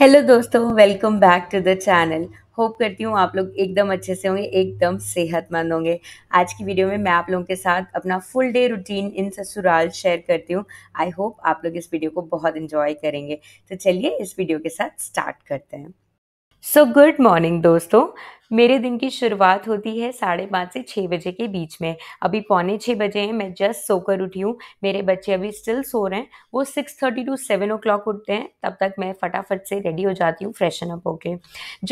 Hello दोस्तों welcome back to the channel hope करती हूँ आप लोग एकदम अच्छे से होंगे एकदम सेहतमंद होंगे आज की वीडियो में मैं आप लोगों के साथ अपना फुल डे रूटीन इन ससुराल शेयर करती हूँ आई होप आप लोग इस वीडियो को बहुत इन्जॉय करेंगे तो चलिए इस वीडियो के साथ स्टार्ट करते हैं सो गुड मॉर्निंग दोस्तों मेरे दिन की शुरुआत होती है साढ़े पाँच से छः बजे के बीच में अभी पौने छः बजे हैं मैं जस्ट सोकर उठी हूँ मेरे बच्चे अभी स्टिल सो रहे हैं वो six thirty to seven o'clock उठते हैं तब तक मैं फटाफट से रेडी हो जाती हूँ फ्रेशन अप होके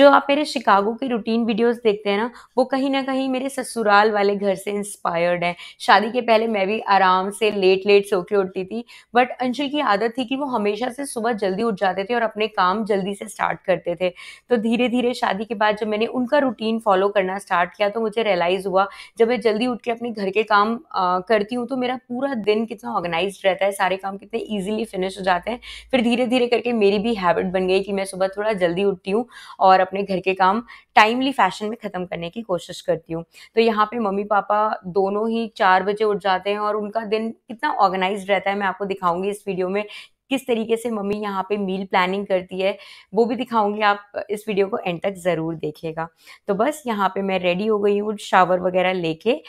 जो आप मेरे शिकागो के रूटीन वीडियोस देखते हैं ना वो कहीं ना कहीं मेरे ससुराल वाले घर से इंस्पायर्ड हैं शादी के पहले मैं भी आराम से लेट लेट सो के उठती थी बट अंशुल की आदत थी कि वो हमेशा से सुबह जल्दी उठ जाते थे और अपने काम जल्दी से स्टार्ट करते थे तो धीरे धीरे शादी के बाद जब मैंने उनका रूटीन फॉलो करना स्टार्ट किया तो मुझे रियलाइज़ हुआ जब मैं जल्दी उठ के अपने घर के काम आ, करती हूँ तो मेरा पूरा दिन कितना ऑर्गेनाइज रहता है सारे काम कितने ईजिली फिनिश हो जाते हैं फिर धीरे धीरे करके मेरी भी हैबिट बन गई कि मैं सुबह थोड़ा जल्दी उठती हूँ और अपने घर के काम टाइमली फैशन में ख़त्म करने की कोशिश करती हूँ तो यहाँ पे मम्मी पापा दोनों ही चार बजे उठ जाते हैं और उनका दिन कितना ऑर्गेनाइज रहता है मैं आपको दिखाऊंगी इस वीडियो में किस तरीके से मम्मी यहाँ पे मील प्लानिंग करती है वो भी दिखाऊंगी आप इस वीडियो को एंड तक ज़रूर देखेगा तो बस यहाँ पे मैं रेडी हो गई हूँ शावर वगैरह लेके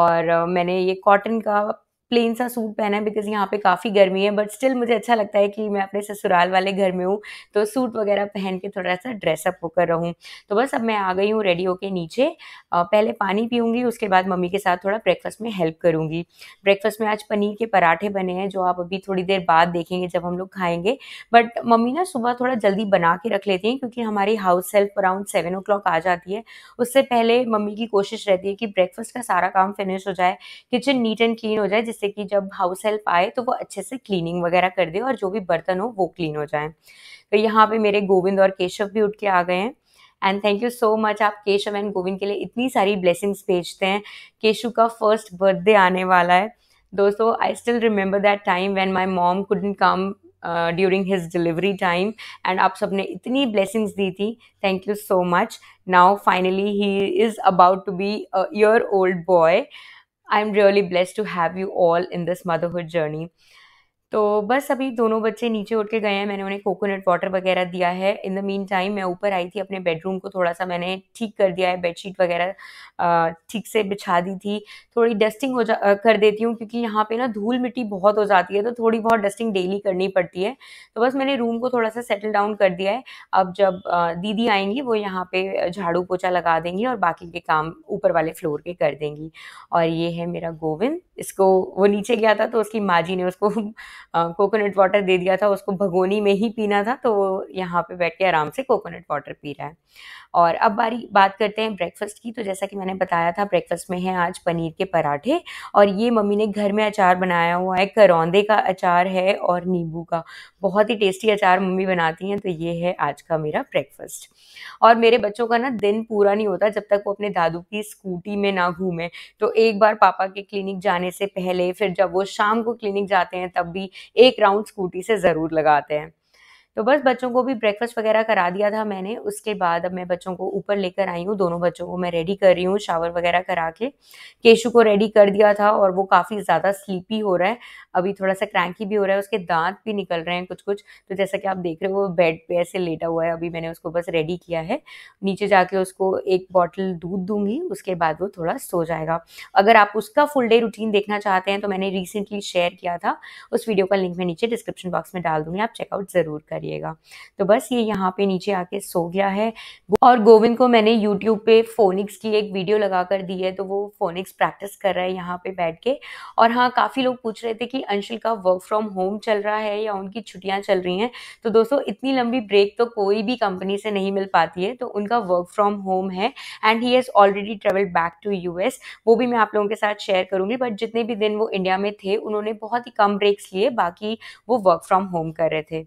और मैंने ये कॉटन का प्लेन सा सूट पहना है बिकॉज यहाँ पे काफ़ी गर्मी है बट स्टिल मुझे अच्छा लगता है कि मैं अपने ससुराल वाले घर में हूँ तो सूट वगैरह पहन के थोड़ा सा ड्रेसअप होकर रहूँ तो बस अब मैं आ गई हूँ रेडी होके नीचे पहले पानी पीऊँगी उसके बाद मम्मी के साथ थोड़ा ब्रेकफास्ट में हेल्प करूँगी ब्रेकफास्ट में आज पनीर के पराठे बने हैं जो आप अभी थोड़ी देर बाद देखेंगे जब हम लोग खाएंगे बट मम्मी ना सुबह थोड़ा जल्दी बना के रख लेती हैं क्योंकि हमारी house help around seven o आ जाती है उससे पहले मम्मी की कोशिश रहती है कि ब्रेकफास्ट का सारा काम फिनिश हो जाए किचन नीट एंड क्लीन हो जाए जिससे कि जब हाउस हेल्प आए तो वो अच्छे से क्लीनिंग वगैरह कर दे और जो भी बर्तन हो वो क्लीन हो जाए तो यहाँ पे मेरे गोविंद और केशव भी उठ के आ गए हैं and thank you so much आप केशव एंड गोविंद के लिए इतनी सारी ब्लेसिंग्स भेजते हैं केशव का फर्स्ट बर्थडे आने वाला है दोस्तों I still remember that time when my mom couldn't come during his delivery time and आप सबने इतनी ब्लेसिंग्स दी थी thank you so much now finally he is about to be year old boy I'm really blessed to have you all in this motherhood journey. तो बस अभी दोनों बच्चे नीचे उठ के गए हैं मैंने उन्हें कोकोनट वाटर वगैरह दिया है इन द मीन टाइम मैं ऊपर आई थी अपने बेडरूम को थोड़ा सा मैंने ठीक कर दिया है बेडशीट वगैरह ठीक से बिछा दी थी थोड़ी डस्टिंग हो जा कर देती हूँ क्योंकि यहाँ पे ना धूल मिट्टी बहुत हो जाती है तो थोड़ी बहुत डस्टिंग डेली करनी पड़ती है तो बस मैंने रूम को थोड़ा सा सेटल डाउन कर दिया है अब जब दीदी आएंगी वो यहाँ पे झाड़ू पोछा लगा देंगी और बाकी के काम ऊपर वाले फ्लोर के कर देंगी और ये है मेरा गोविंद इसको वो नीचे गया था तो उसकी माँ जी ने उसको कोकोनट वाटर दे दिया था उसको भगोनी में ही पीना था तो वो यहाँ पे बैठ के आराम से कोकोनट वाटर पी रहा है और अब बारी बात करते हैं ब्रेकफास्ट की तो जैसा कि मैंने बताया था ब्रेकफास्ट में है आज पनीर के पराठे और ये मम्मी ने घर में अचार बनाया हुआ है करौंदे का अचार है और नींबू का बहुत ही टेस्टी अचार मम्मी बनाती हैं तो ये है आज का मेरा ब्रेकफास्ट और मेरे बच्चों का ना दिन पूरा नहीं होता जब तक वो अपने दादू की स्कूटी में ना घूमें तो एक बार पापा के क्लिनिक जाने से पहले फिर जब वो शाम को क्लिनिक जाते हैं तब भी एक राउंड स्कूटी से ज़रूर लगाते हैं तो बस बच्चों को भी ब्रेकफास्ट वगैरह करा दिया था मैंने उसके बाद अब मैं बच्चों को ऊपर लेकर आई हूँ दोनों बच्चों को मैं रेडी कर रही हूँ शावर वगैरह करा के केशु को रेडी कर दिया था और वो काफ़ी ज़्यादा स्लीपी हो रहा है अभी थोड़ा सा क्रैंकी भी हो रहा है उसके दांत भी निकल रहे हैं कुछ कुछ तो जैसा कि आप देख रहे हो वो बेड पे ऐसे लेटा हुआ है अभी मैंने उसको बस रेडी किया है नीचे जाके उसको एक बॉटल दूध दूंगी उसके बाद वो थोड़ा सो जाएगा अगर आप उसका फुल डे रूटीन देखना चाहते हैं तो मैंने रिसेंटली शेयर किया था उस वीडियो का लिंक मैं नीचे डिस्क्रिप्शन बॉक्स में डाल दूंगी आप चेकआउट ज़रूर करिए करिएगा तो बस ये यहाँ पे नीचे आके सो गया है और गोविंद को मैंने यूट्यूब पे फोनिक्स की एक वीडियो लगा कर दी है तो वो फोनिक्स प्रैक्टिस कर रहा है यहाँ पे बैठ के और हाँ काफ़ी लोग पूछ रहे थे कि अंशुल का वर्क फ्रॉम होम चल रहा है या उनकी छुट्टियाँ चल रही हैं तो दोस्तों इतनी लंबी ब्रेक तो कोई भी कंपनी से नहीं मिल पाती है तो उनका वर्क फ्रॉम होम है and he has already travel back to US वो भी मैं आप लोगों के साथ शेयर करूँगी बट जितने भी दिन वो इंडिया में थे उन्होंने बहुत ही कम ब्रेक्स लिए बाकी वो वर्क फ्रॉम होम कर रहे थे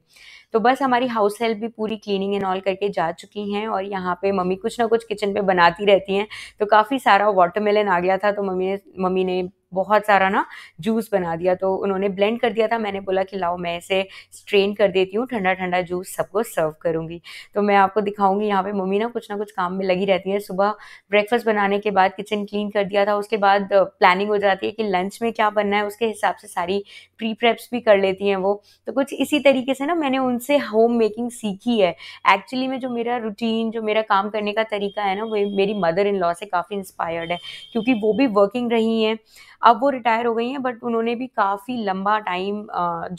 तो बस हमारी हाउस हेल्प भी पूरी क्लीनिंग एंड ऑल करके जा चुकी हैं और यहाँ पे मम्मी कुछ ना कुछ किचन पे बनाती रहती हैं तो काफ़ी सारा वाटरमेलन आ गया था तो मम्मी ने मम्मी ने बहुत सारा ना जूस बना दिया तो उन्होंने ब्लेंड कर दिया था मैंने बोला कि लाओ मैं इसे स्ट्रेन कर देती हूँ ठंडा ठंडा जूस सबको सर्व करूँगी तो मैं आपको दिखाऊँगी यहाँ पे मम्मी ना कुछ ना कुछ काम में लगी रहती है सुबह ब्रेकफास्ट बनाने के बाद किचन क्लीन कर दिया था उसके बाद प्लानिंग uh, हो जाती है कि लंच में क्या बनना है उसके हिसाब से सारी प्री प्रेप्स भी कर लेती हैं वो तो कुछ इसी तरीके से ना मैंने उनसे होम मेकिंग सीखी है एक्चुअली में जो मेरा रूटीन जो मेरा काम करने का तरीका है ना वो मेरी मदर इन लॉ से काफ़ी इंस्पायर्ड है क्योंकि वो भी वर्किंग रही हैं अब वो रिटायर हो गई हैं बट उन्होंने भी काफ़ी लंबा टाइम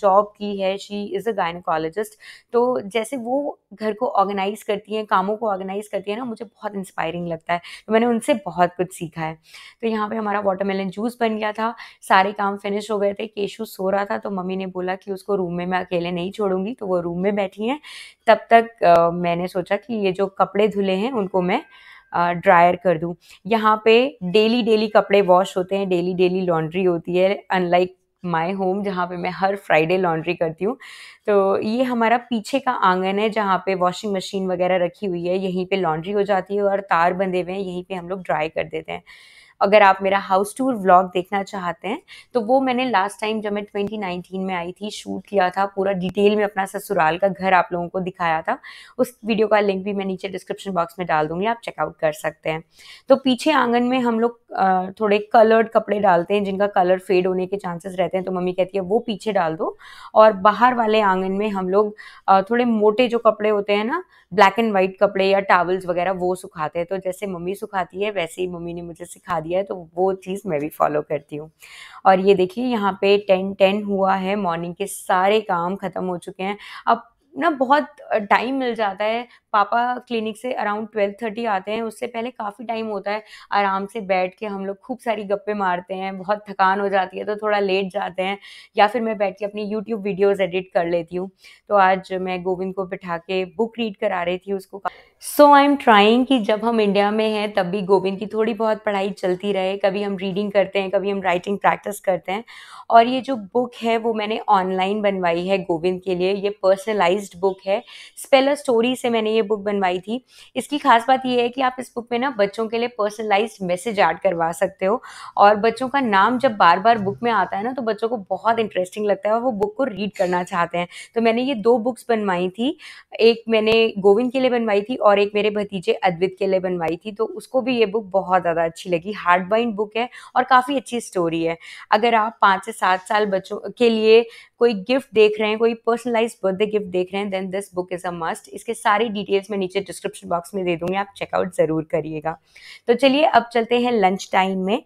जॉब की है शी इज़ अ गायनकोलॉजिस्ट तो जैसे वो घर को ऑर्गेनाइज़ करती हैं कामों को ऑर्गेनाइज़ करती है ना मुझे बहुत इंस्पायरिंग लगता है तो मैंने उनसे बहुत कुछ सीखा है तो यहाँ पर हमारा वाटरमेलन जूस बन गया था सारे काम फिनिश हो गए थे केशु सो रहा था तो मम्मी ने बोला कि उसको रूम में मैं अकेले नहीं छोड़ूंगी तो वो रूम में बैठी हैं तब तक आ, मैंने सोचा कि ये जो कपड़े धुले हैं उनको मैं ड्रायर कर दूँ यहाँ पे डेली डेली कपड़े वॉश होते हैं डेली डेली लॉन्ड्री होती है अनलाइक माई होम जहाँ पे मैं हर फ्राइडे लॉन्ड्री करती हूँ तो ये हमारा पीछे का आंगन है जहाँ पे वॉशिंग मशीन वगैरह रखी हुई है यहीं पे लॉन्ड्री हो जाती है और तार बंधे हुए हैं यहीं पे हम लोग ड्राई कर देते हैं अगर आप मेरा हाउस टूर व्लॉग देखना चाहते हैं तो वो मैंने लास्ट टाइम जब मैं 2019 में आई थी शूट किया था पूरा डिटेल में अपना ससुराल का घर आप लोगों को दिखाया था उस वीडियो का लिंक भी मैं नीचे डिस्क्रिप्शन बॉक्स में डाल दूंगी आप चेकआउट कर सकते हैं तो पीछे आंगन में हम लोग थोड़े कलर्ड कपड़े डालते हैं जिनका कलर फेड होने के चांसेस रहते हैं तो मम्मी कहती है वो पीछे डाल दो और बाहर वाले आंगन में हम लोग थोड़े मोटे जो कपड़े होते हैं ना ब्लैक एंड वाइट कपड़े या टावल्स वगैरह वो सुखाते हैं तो जैसे मम्मी सुखाती है वैसे ही मम्मी ने मुझे सिखा दिया है तो वो चीज़ मैं भी फॉलो करती हूँ और ये देखिए यहाँ पे टेन टेन हुआ है मॉर्निंग के सारे काम ख़त्म हो चुके हैं अब ना बहुत टाइम मिल जाता है पापा क्लिनिक से अराउंड ट्वेल्व थर्टी आते हैं उससे पहले काफ़ी टाइम होता है आराम से बैठ के हम लोग खूब सारी गप्पे मारते हैं बहुत थकान हो जाती है तो थोड़ा लेट जाते हैं या फिर मैं बैठ के अपनी यूट्यूब वीडियोज़ एडिट कर लेती हूँ तो आज मैं गोविंद को बिठा के बुक रीड करा रही थी उसको सो आई एम ट्राइंग कि जब हम इंडिया में हैं तब भी गोविंद की थोड़ी बहुत पढ़ाई चलती रहे कभी हम रीडिंग करते हैं कभी हम राइटिंग प्रैक्टिस करते हैं और ये जो बुक है वो मैंने ऑनलाइन बनवाई है गोविंद के लिए ये पर्सनलाइज बुक है स्पेलर स्टोरी से मैंने ये बुक बनवाई थी इसकी खास बात ये है कि आप इस बुक में ना बच्चों के लिए पर्सनलाइज मैसेज ऐड करवा सकते हो और बच्चों का नाम जब बार बार बुक में आता है ना तो बच्चों को बहुत इंटरेस्टिंग लगता है और वो बुक को रीड करना चाहते हैं तो मैंने ये दो बुक्स बनवाई थी एक मैंने गोविंद के लिए बनवाई थी और और एक मेरे भतीजे अद्वित के लिए बनवाई थी तो उसको भी ये बुक बहुत ज़्यादा अच्छी लगी हार्ड बाइंड बुक है और काफ़ी अच्छी स्टोरी है अगर आप पाँच से सात साल बच्चों के लिए कोई गिफ्ट देख रहे हैं कोई पर्सनलाइज बर्थडे गिफ्ट देख रहे हैं then this book is a must इसके सारी डिटेल्स मैं नीचे डिस्क्रिप्शन बॉक्स में दे दूँगी आप चेकआउट ज़रूर करिएगा तो चलिए अब चलते हैं लंच टाइम में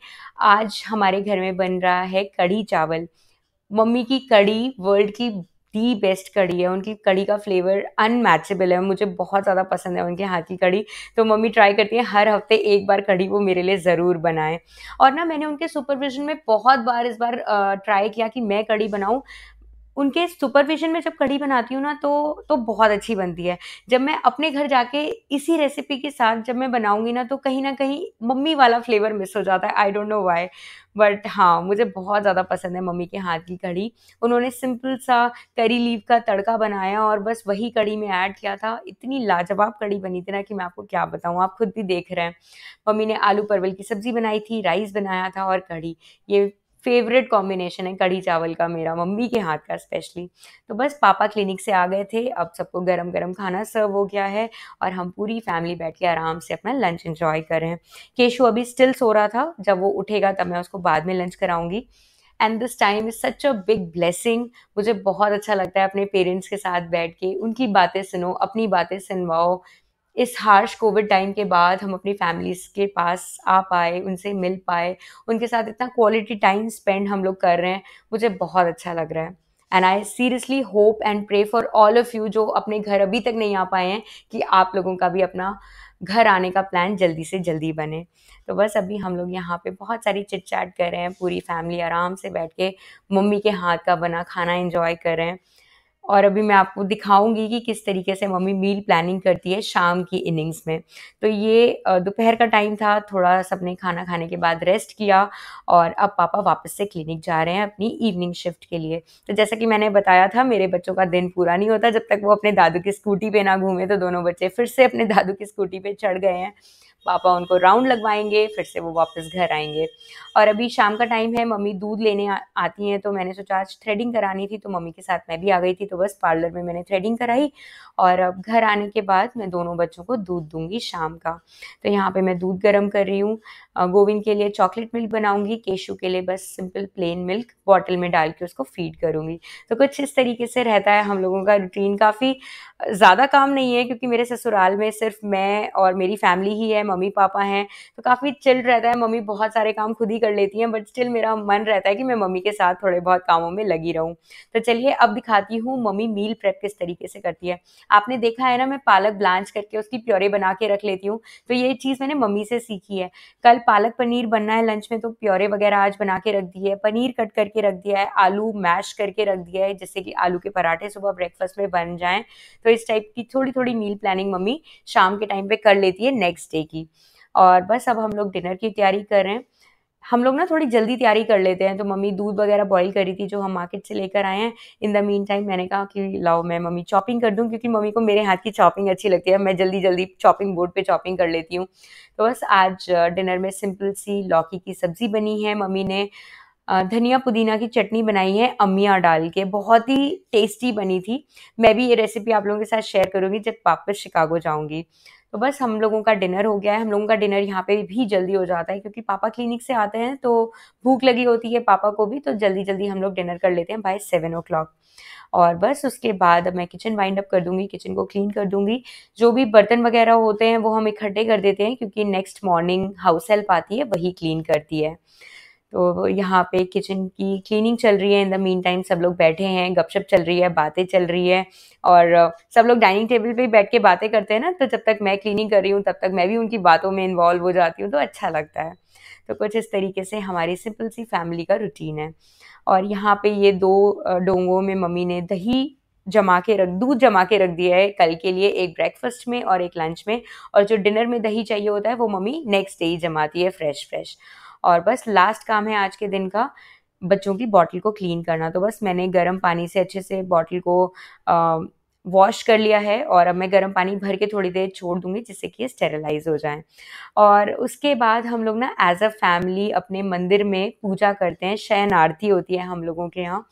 आज हमारे घर में बन रहा है कढ़ी चावल मम्मी की कड़ी वर्ल्ड की दी बेस्ट कड़ी है उनकी कड़ी का फ्लेवर अनमैचेबल है मुझे बहुत ज़्यादा पसंद है उनके हाथ की कड़ी तो मम्मी ट्राई करती हैं हर हफ्ते एक बार कड़ी वो मेरे लिए ज़रूर बनाएं और ना मैंने उनके सुपरविजन में बहुत बार इस बार ट्राई किया कि मैं कड़ी बनाऊँ उनके सुपरविजन में जब कढ़ी बनाती हूँ ना तो तो बहुत अच्छी बनती है जब मैं अपने घर जाके इसी रेसिपी के साथ जब मैं बनाऊँगी ना तो कहीं ना कहीं मम्मी वाला फ्लेवर मिस हो जाता है I don't know why but हाँ मुझे बहुत ज़्यादा पसंद है मम्मी के हाथ की कढ़ी उन्होंने सिंपल सा करी लीव का तड़का बनाया और बस वही कड़ी में ऐड किया था इतनी लाजवाब कड़ी बनी थी ना कि मैं आपको क्या बताऊँ आप खुद भी देख रहे हैं मम्मी ने आलू परवल की सब्ज़ी बनाई थी राइस बनाया था और कढ़ी ये फेवरेट कॉम्बिनेशन है कड़ी चावल का मेरा मम्मी के हाथ का स्पेशली तो बस पापा क्लिनिक से आ गए थे अब सबको गरम गरम खाना सर्व हो गया है और हम पूरी फैमिली बैठ के आराम से अपना लंच इन्जॉय कर रहे हैं केशु अभी स्टिल सो रहा था जब वो उठेगा तब मैं उसको बाद में लंच कराऊंगी and this time is such a big blessing मुझे बहुत अच्छा लगता है अपने पेरेंट्स के साथ बैठ के उनकी बातें सुनो अपनी बातें सुनवाओ इस हार्श कोविड टाइम के बाद हम अपनी फैमिलीज़ के पास आ पाए उनसे मिल पाए उनके साथ इतना क्वालिटी टाइम स्पेंड हम लोग कर रहे हैं मुझे बहुत अच्छा लग रहा है and I seriously hope and pray for all of you जो अपने घर अभी तक नहीं आ पाए हैं कि आप लोगों का भी अपना घर आने का प्लान जल्दी से जल्दी बने तो बस अभी हम लोग यहाँ पे बहुत सारी चिट चैट कर रहे हैं पूरी फैमिली आराम से बैठ के मम्मी के हाथ का बना खाना इंजॉय कर रहे हैं और अभी मैं आपको दिखाऊंगी कि किस तरीके से मम्मी मील प्लानिंग करती है शाम की इनिंग्स में तो ये दोपहर का टाइम था थोड़ा सबने खाना खाने के बाद रेस्ट किया और अब पापा वापस से क्लिनिक जा रहे हैं अपनी इवनिंग शिफ्ट के लिए तो जैसा कि मैंने बताया था मेरे बच्चों का दिन पूरा नहीं होता जब तक वो अपने दादू की स्कूटी पर ना घूमे तो दोनों बच्चे फिर से अपने दादू की स्कूटी पर चढ़ गए हैं पापा उनको राउंड लगवाएंगे फिर से वो वापस घर आएंगे और अभी शाम का टाइम है मम्मी दूध लेने आ, आती हैं तो मैंने सोचा आज थ्रेडिंग करानी थी तो मम्मी के साथ मैं भी आ गई थी तो बस पार्लर में मैंने थ्रेडिंग कराई और अब घर आने के बाद मैं दोनों बच्चों को दूध दूंगी शाम का तो यहाँ पर मैं दूध गर्म कर रही हूँ गोविंद के लिए चॉकलेट मिल्क बनाऊंगी केशु के लिए बस सिंपल प्लेन मिल्क बॉटल में डाल के उसको फीड करूंगी तो कुछ इस तरीके से रहता है हम लोगों का रूटीन काफ़ी ज़्यादा काम नहीं है क्योंकि मेरे ससुराल में सिर्फ मैं और मेरी फैमिली ही है मम्मी पापा हैं तो काफ़ी चिल रहता है मम्मी बहुत सारे काम खुद ही कर लेती हैं बट स्टिल मेरा मन रहता है कि मैं मम्मी के साथ थोड़े बहुत कामों में लगी रहूँ तो चलिए अब दिखाती हूँ मम्मी मील प्रेप किस तरीके से करती है आपने देखा है ना मैं पालक ब्लांच करके उसकी प्योरे बना के रख लेती हूँ तो ये चीज़ मैंने मम्मी से सीखी है कल पालक पनीर बनना है लंच में तो प्योरे वगैरह आज बना के रख दी है पनीर कट करके रख दिया है आलू मैश करके रख दिया है जैसे कि आलू के पराठे सुबह ब्रेकफास्ट में बन जाएं तो इस टाइप की थोड़ी थोड़ी मील प्लानिंग मम्मी शाम के टाइम पे कर लेती है नेक्स्ट डे की और बस अब हम लोग डिनर की तैयारी कर रहे हैं हम लोग ना थोड़ी जल्दी तैयारी कर लेते हैं तो मम्मी दूध वगैरह बॉईल करी थी जो हम मार्केट से लेकर आए हैं इन द मीन टाइम मैंने कहा कि लाओ मैं मम्मी चॉपिंग कर दूँ क्योंकि मम्मी को मेरे हाथ की चॉपिंग अच्छी लगती है मैं जल्दी जल्दी चॉपिंग बोर्ड पर चॉपिंग कर लेती हूँ तो बस आज डिनर में सिंपल सी लौकी की सब्ज़ी बनी है मम्मी ने धनिया पुदीना की चटनी बनाई है अमिया डाल के बहुत ही टेस्टी बनी थी मैं भी ये रेसिपी आप लोगों के साथ शेयर करूँगी जब वापस शिकागो जाऊँगी तो बस हम लोगों का डिनर हो गया है हम लोगों का डिनर यहाँ पे भी जल्दी हो जाता है क्योंकि पापा क्लिनिक से आते हैं तो भूख लगी होती है पापा को भी तो जल्दी जल्दी हम लोग डिनर कर लेते हैं बाय सेवन ओ क्लॉक और बस उसके बाद मैं किचन वाइंड अप कर दूंगी किचन को क्लीन कर दूंगी जो भी बर्तन वगैरह होते हैं वो हम इकट्ठे कर देते हैं क्योंकि नेक्स्ट मॉर्निंग हाउस हेल्प आती है वही क्लीन करती है तो यहाँ पे किचन की क्लीनिंग चल रही है इन द मीन टाइम सब लोग बैठे हैं गपशप चल रही है बातें चल रही है और सब लोग डाइनिंग टेबल पे बैठ के बातें करते हैं ना तो जब तक मैं क्लीनिंग कर रही हूँ तब तक मैं भी उनकी बातों में इन्वॉल्व हो जाती हूँ तो अच्छा लगता है तो कुछ इस तरीके से हमारी सिंपल सी फैमिली का रूटीन है और यहाँ पे ये दो डोंगों में मम्मी ने दही जमा के रख दूध जमा के रख दिया है कल के लिए एक ब्रेकफास्ट में और एक लंच में और जो डिनर में दही चाहिए होता है वो मम्मी नेक्स्ट डे ही जमाती है फ्रेश फ्रेश और बस लास्ट काम है आज के दिन का बच्चों की बॉटल को क्लीन करना तो बस मैंने गर्म पानी से अच्छे से बॉटल को वॉश कर लिया है और अब मैं गर्म पानी भर के थोड़ी देर छोड़ दूंगी जिससे कि ये स्टेरिलाइज हो जाए और उसके बाद हम लोग ना एज अ फैमिली अपने मंदिर में पूजा करते हैं शयन आरती होती है हम लोगों के यहाँ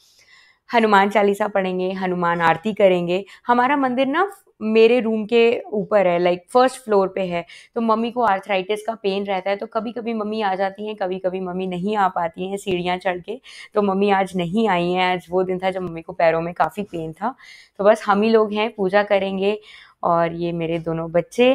हनुमान चालीसा पढ़ेंगे हनुमान आरती करेंगे हमारा मंदिर ना मेरे रूम के ऊपर है लाइक फर्स्ट फ्लोर पे है तो मम्मी को आर्थराइटिस का पेन रहता है तो कभी कभी मम्मी आ जाती हैं कभी कभी मम्मी नहीं आ पाती हैं सीढ़ियाँ चढ़ के तो मम्मी आज नहीं आई हैं आज वो दिन था जब मम्मी को पैरों में काफ़ी पेन था तो बस हम ही लोग हैं पूजा करेंगे और ये मेरे दोनों बच्चे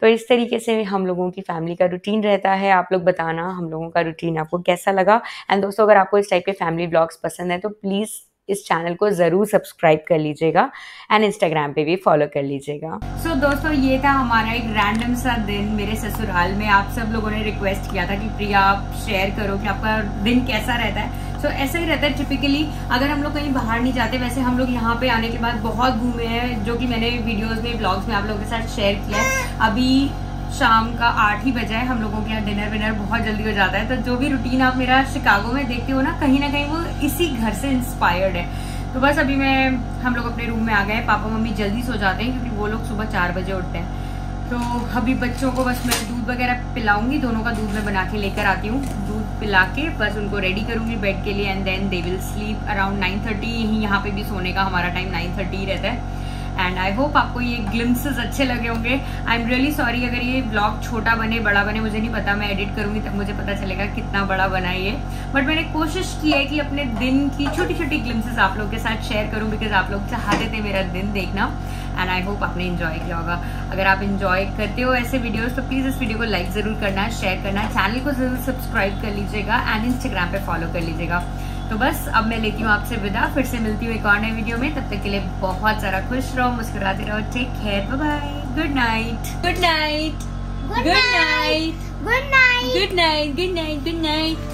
तो इस तरीके से हम लोगों की फैमिली का रूटीन रहता है आप लोग बताना हम लोगों का रूटीन आपको कैसा लगा एंड दोस्तों अगर आपको इस टाइप के फैमिली ब्लॉग्स पसंद है तो प्लीज़ इस चैनल को ज़रूर सब्सक्राइब कर लीजिएगा एंड इंस्टाग्राम पे भी फॉलो कर लीजिएगा सो so, दोस्तों ये था हमारा एक रैंडम सा दिन मेरे ससुराल में आप सब लोगों ने रिक्वेस्ट किया था कि प्रिया आप शेयर करो कि आपका दिन कैसा रहता है सो so, ऐसा ही रहता है टिपिकली अगर हम लोग कहीं बाहर नहीं जाते वैसे हम लोग यहाँ पे आने के बाद बहुत घूमे हैं जो कि मैंने वीडियोस में ब्लॉग्स में आप लोगों के साथ शेयर किया है अभी शाम का आठ ही बजा है हम लोगों के यहाँ डिनर विनर बहुत जल्दी हो जाता है तो जो भी रूटीन आप मेरा शिकागो में देखते हो ना कहीं ना कहीं वो इसी घर से इंस्पायर्ड है तो बस अभी मैं हम लोग अपने रूम में आ गए पापा मम्मी जल्दी सो जाते हैं क्योंकि वो लोग सुबह चार बजे उठते हैं तो अभी बच्चों को बस मैं दूध वगैरह पिलाऊंगी दोनों का दूध मैं बना के लेकर आती हूँ दूध पिला के बस उनको रेडी करूंगी बेड के लिए and then they will sleep around nine thirty यहाँ पे भी सोने का हमारा टाइम नाइन थर्टी रहता है एंड आई होप आपको ये ग्लिम्सेज अच्छे लगे होंगे आई एम रियली सॉरी अगर ये ब्लॉग छोटा बने बड़ा बने मुझे नहीं पता मैं एडिट करूंगी तब मुझे पता चलेगा कितना बड़ा बना ये बट मैंने कोशिश की है कि अपने दिन की छोटी छोटी ग्लिम्सेज आप लोग के साथ शेयर करूँ बिकॉज आप लोग चाहते थे मेरा दिन देखना एंड आई होप आपने इन्जॉय किया होगा अगर आप इन्जॉय करते हो ऐसे वीडियोज तो प्लीज़ इस वीडियो को लाइक ज़रूर करना शेयर करना चैनल को ज़रूर सब्सक्राइब कर लीजिएगा एंड इंस्टाग्राम पे फॉलो कर लीजिएगा तो बस अब मैं लेती हूँ आपसे विदा फिर से मिलती हूँ एक और नए वीडियो में तब तक के लिए बहुत सारा खुश रहो मुस्कुराते रहो take care bye good night good night good night good night good night good night good night